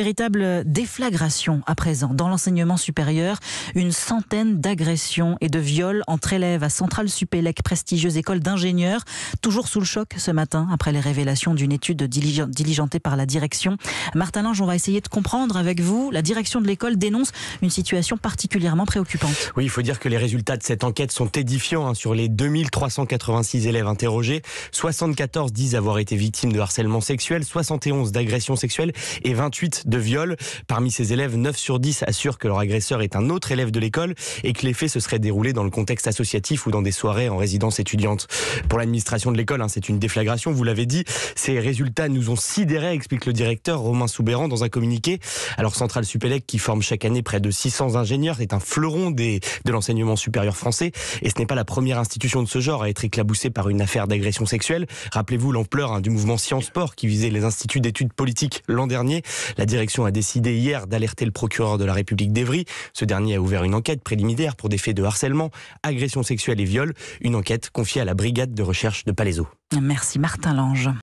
Véritable déflagration à présent dans l'enseignement supérieur. Une centaine d'agressions et de viols entre élèves à Centrale Supélec, prestigieuse école d'ingénieurs. Toujours sous le choc ce matin après les révélations d'une étude diligentée par la direction. Martin Lange, on va essayer de comprendre avec vous. La direction de l'école dénonce une situation particulièrement préoccupante. Oui, il faut dire que les résultats de cette enquête sont édifiants. Hein, sur les 2386 élèves interrogés, 74 disent avoir été victimes de harcèlement sexuel, 71 d'agressions sexuelles et 28 de viol. Parmi ces élèves, 9 sur 10 assurent que leur agresseur est un autre élève de l'école et que les faits se seraient déroulés dans le contexte associatif ou dans des soirées en résidence étudiante. Pour l'administration de l'école, hein, c'est une déflagration, vous l'avez dit. Ces résultats nous ont sidérés, explique le directeur Romain Soubéran dans un communiqué. Alors Centrale Supélec, qui forme chaque année près de 600 ingénieurs, est un fleuron des, de l'enseignement supérieur français et ce n'est pas la première institution de ce genre à être éclaboussée par une affaire d'agression sexuelle. Rappelez-vous l'ampleur hein, du mouvement Sciences Po qui visait les instituts d'études politiques l'an dernier direction a décidé hier d'alerter le procureur de la République d'Evry. Ce dernier a ouvert une enquête préliminaire pour des faits de harcèlement, agression sexuelle et viol. Une enquête confiée à la brigade de recherche de Palaiseau. Merci Martin Lange.